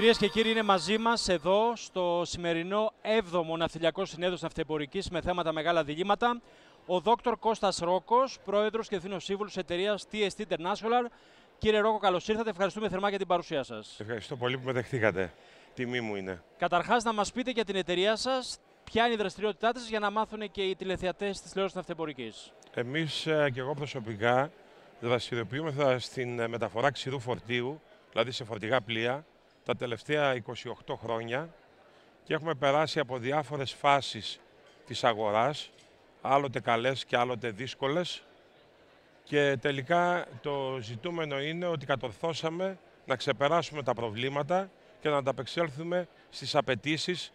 Κυρίες και κύριοι, είναι μαζί μας εδώ στο σημερινό 7ο Ναυτιλιακό Συνέδριο Ναυτεμπορικής με θέματα μεγάλα διλήμματα. Ο Δόκτωρ Κώστας Ρόκος, πρόεδρος και εθνικός σύμβουλος εταιρείας TST International. Κύριε Ρόκο, καλώς ήρθατε. Ευχαριστούμε θερμά για την παρουσία σας. Ευχαριστώ πολύ που με δεχτήκατε. Τιμή μου είναι. Καταρχάς, να μας πείτε για την εταιρεία σας, ποια είναι η δραστηριότητά της, για να μάθουν και οι τηλεθεατές της τηλεόρασης ναυτεμπορικής. Εμείς ε, και εγώ προσωπικά δραστηριοποιούμεθα στην ε, μεταφορά ξηρού φορτίου, δηλαδή σε φορτηγά πλοία τα τελευταία 28 χρόνια και έχουμε περάσει από διάφορες φάσεις της αγοράς, άλλοτε καλές και άλλοτε δύσκολες και τελικά το ζητούμενο είναι ότι κατορθώσαμε να ξεπεράσουμε τα προβλήματα και να ανταπεξέλθουμε στις απαιτήσεις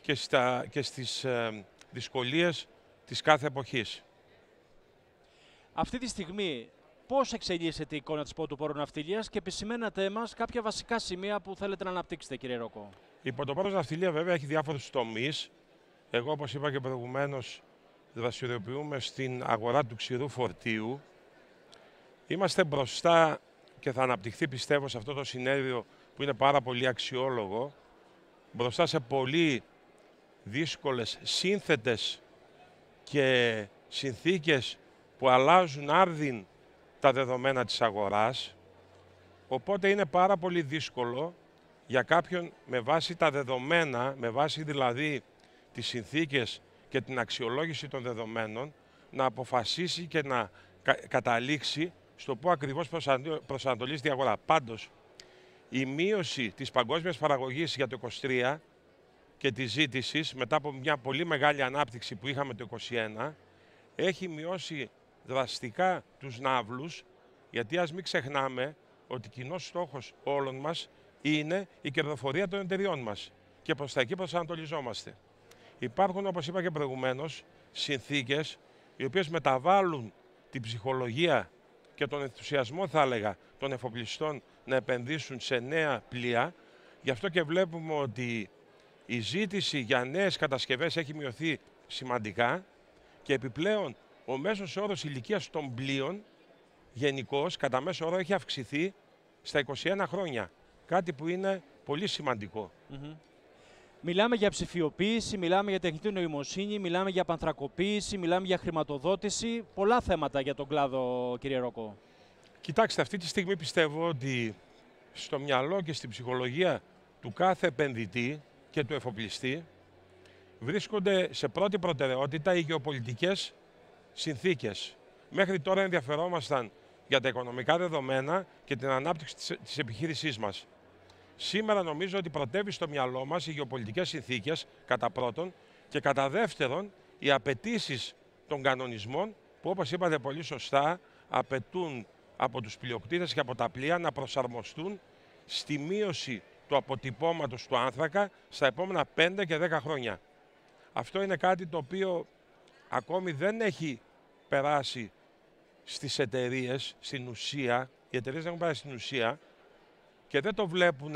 και, στα, και στις ε, δυσκολίες της κάθε εποχής. Αυτή τη στιγμή πώς εξελίσσεται η εικόνα της Πόρου ναυτιλίας και επισημαίνατε μας κάποια βασικά σημεία που θέλετε να αναπτύξετε, κύριε Ρόκο. Η πρωτοπόρο ναυτιλία, βέβαια, έχει διάφορους τομείς. Εγώ, όπως είπα και προηγουμένως, δραστηριοποιούμε στην αγορά του ξηρού φορτίου. Είμαστε μπροστά και θα αναπτυχθεί, πιστεύω, σε αυτό το συνέδριο που είναι πάρα πολύ αξιόλογο. Μπροστά σε πολύ δύσκολες, σύνθετες και συνθήκες που αλλάζουν άρδιν τα δεδομένα της αγοράς, οπότε είναι πάρα πολύ δύσκολο για κάποιον με βάση τα δεδομένα, με βάση δηλαδή τις συνθήκες και την αξιολόγηση των δεδομένων, να αποφασίσει και να καταλήξει στο πού ακριβώς προσανατολίζεται η αγορά. Πάντως, η μείωση της παγκόσμιας παραγωγής για το 23 και της ζήτησης μετά από μια πολύ μεγάλη ανάπτυξη που είχαμε το 21, έχει μειώσει δραστικά τους ναύλους, γιατί ας μην ξεχνάμε ότι κοινός στόχος όλων μας είναι η κερδοφορία των εταιριών μας και προς τα εκεί προσανατολιζόμαστε. Υπάρχουν, όπως είπα και προηγουμένως, συνθήκες οι οποίες μεταβάλλουν την ψυχολογία και τον ενθουσιασμό, θα έλεγα, των εφοπλιστών να επενδύσουν σε νέα πλοία. Γι' αυτό και βλέπουμε ότι η ζήτηση για νέες κατασκευές έχει μειωθεί σημαντικά και επιπλέον ο μέσος όρος ηλικίας των πλοίων γενικώς κατά μέσο όρο έχει αυξηθεί στα 21 χρόνια. Κάτι που είναι πολύ σημαντικό. Μιλάμε για ψηφιοποίηση, μιλάμε για τεχνητή νοημοσύνη, μιλάμε για πανθρακοποίηση, μιλάμε για χρηματοδότηση. Πολλά θέματα για τον κλάδο, κύριε Ρόκο. Κοιτάξτε, αυτή τη στιγμή πιστεύω ότι στο μυαλό και στην ψυχολογία του κάθε επενδυτή και του εφοπλιστή βρίσκονται σε πρώτη προτεραιότητα οι γεωπολιτικές συνθήκες. Μέχρι τώρα ενδιαφερόμασταν για τα οικονομικά δεδομένα και την ανάπτυξη της επιχείρησής μας. Σήμερα νομίζω ότι πρωτεύει στο μυαλό μας οι γεωπολιτικές συνθήκες, κατά πρώτον, και κατά δεύτερον, οι απαιτήσεις των κανονισμών, που όπως είπατε πολύ σωστά, απαιτούν από τους πλειοκτήτες και από τα πλοία να προσαρμοστούν στη μείωση του αποτυπώματος του άνθρακα στα επόμενα 5 και 10 χρόνια. Αυτό είναι κάτι το οποίο ακόμη δεν έχει περάσει στις εταιρείες, στην ουσία, οι εταιρείες δεν έχουν περάσει στην ουσία και δεν το βλέπουν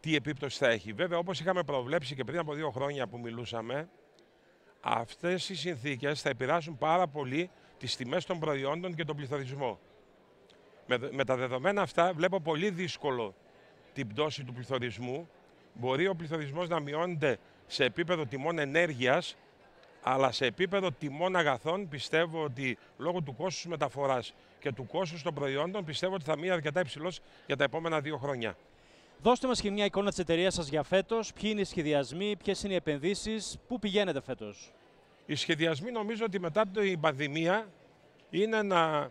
τι επίπτωση θα έχει. Βέβαια, όπως είχαμε προβλέψει και πριν από δύο χρόνια που μιλούσαμε, αυτές οι συνθήκες θα επηρεάσουν πάρα πολύ τις τιμές των προϊόντων και τον πληθωρισμό. Με, με τα δεδομένα αυτά βλέπω πολύ δύσκολο την πτώση του πληθωρισμού. Μπορεί ο πληθωρισμός να μειώνεται σε επίπεδο τιμών ενέργειας αλλά σε επίπεδο τιμών αγαθών πιστεύω ότι λόγω του κόστους μεταφοράς και του κόστους των προϊόντων πιστεύω ότι θα μείνει αρκετά υψηλός για τα επόμενα δύο χρόνια. Δώστε μας και μια εικόνα της εταιρείας σας για φέτος. Ποιοι είναι οι σχεδιασμοί, ποιες είναι οι επενδύσεις, πού πηγαίνετε φέτος. Οι σχεδιασμοί νομίζω ότι μετά την πανδημία είναι να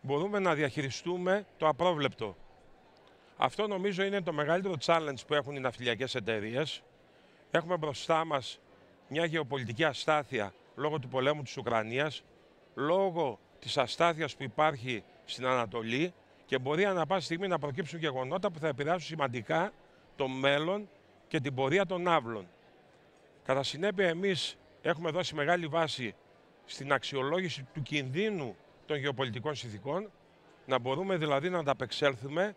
μπορούμε να διαχειριστούμε το απρόβλεπτο. Αυτό νομίζω είναι το μεγαλύτερο challenge που έχουν οι ναυτιλιακές εταιρείες. Έχουμε μπροστά μας μια γεωπολιτική αστάθεια λόγω του πολέμου της Ουκρανίας, λόγω της αστάθειας που υπάρχει στην Ανατολή και μπορεί ανά πάση στιγμή να προκύψουν γεγονότα που θα επηρεάσουν σημαντικά το μέλλον και την πορεία των άβλων. Κατά συνέπεια εμείς έχουμε δώσει μεγάλη βάση στην αξιολόγηση του κινδύνου των γεωπολιτικών συνθηκών, να μπορούμε δηλαδή να ανταπεξέλθουμε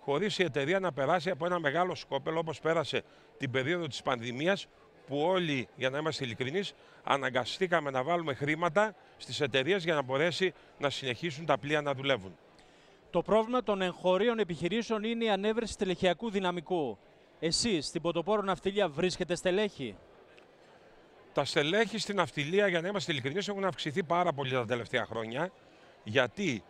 χωρίς η εταιρεία να περάσει από ένα μεγάλο σκόπελο όπως πέρασε την περίοδο της πανδημίας, που όλοι, για να είμαστε ειλικρινείς, αναγκαστήκαμε να βάλουμε χρήματα στις εταιρείες για να μπορέσει να συνεχίσουν τα πλοία να δουλεύουν. Το πρόβλημα των εγχωρίων επιχειρήσεων είναι η ανέβρεση τελεχειακού δυναμικού. Εσείς στην Ποτοπόρο Ναυτιλία βρίσκετε στελέχη. Τα στελέχη στην ναυτιλία, για να είμαστε ειλικρινείς, έχουν αυξηθεί πάρα πολύ τα τελευταία χρόνια. Γιατί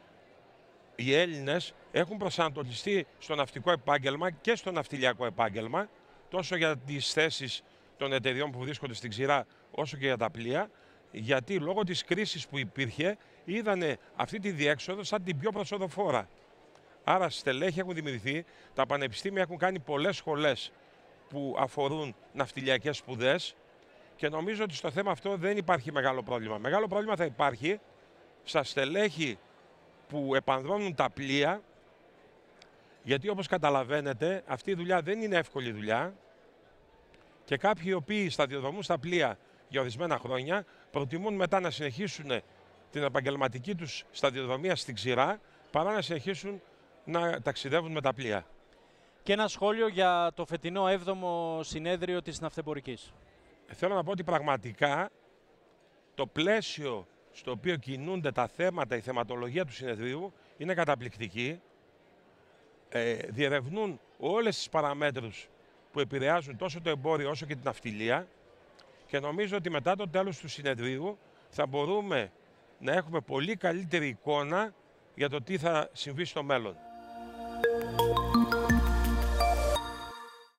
οι Έλληνες έχουν προσανατολιστεί στο ναυτικό επάγγελμα και στο ναυτιλιακό επάγγελμα, τόσο για τις θέσεις των εταιριών που βρίσκονται στην ξηρά όσο και για τα πλοία, γιατί λόγω της κρίσης που υπήρχε είδανε αυτή τη διέξοδο σαν την πιο προσοδοφόρα. Άρα στελέχη έχουν δημιουργηθεί, τα πανεπιστήμια έχουν κάνει πολλές σχολές που αφορούν ναυτιλιακές σπουδές και νομίζω ότι στο θέμα αυτό δεν υπάρχει μεγάλο πρόβλημα. Μεγάλο πρόβλημα θα υπάρχει στα στελέχη που επανδρώνουν τα πλοία, γιατί όπως καταλαβαίνετε αυτή η δουλειά δεν είναι εύκολη δουλειά, και κάποιοι οι οποίοι σταδιοδρομούν στα πλοία για ορισμένα χρόνια προτιμούν μετά να συνεχίσουν την επαγγελματική τους σταδιοδρομία στην ξηρά παρά να συνεχίσουν να ταξιδεύουν με τα πλοία. Και ένα σχόλιο για το φετινό 7ο συνέδριο της Ναυτεμπορικής. Θέλω να πω ότι πραγματικά το πλαίσιο στο οποίο κινούνται τα θέματα, η θεματολογία του συνεδρίου είναι καταπληκτική. Ε, διερευνούν όλες τις παραμέτρους που επηρεάζουν τόσο το εμπόριο όσο και την αυτιλία και νομίζω ότι μετά το τέλος του συνεδρίου θα μπορούμε να έχουμε πολύ καλύτερη εικόνα για το τι θα συμβεί στο μέλλον.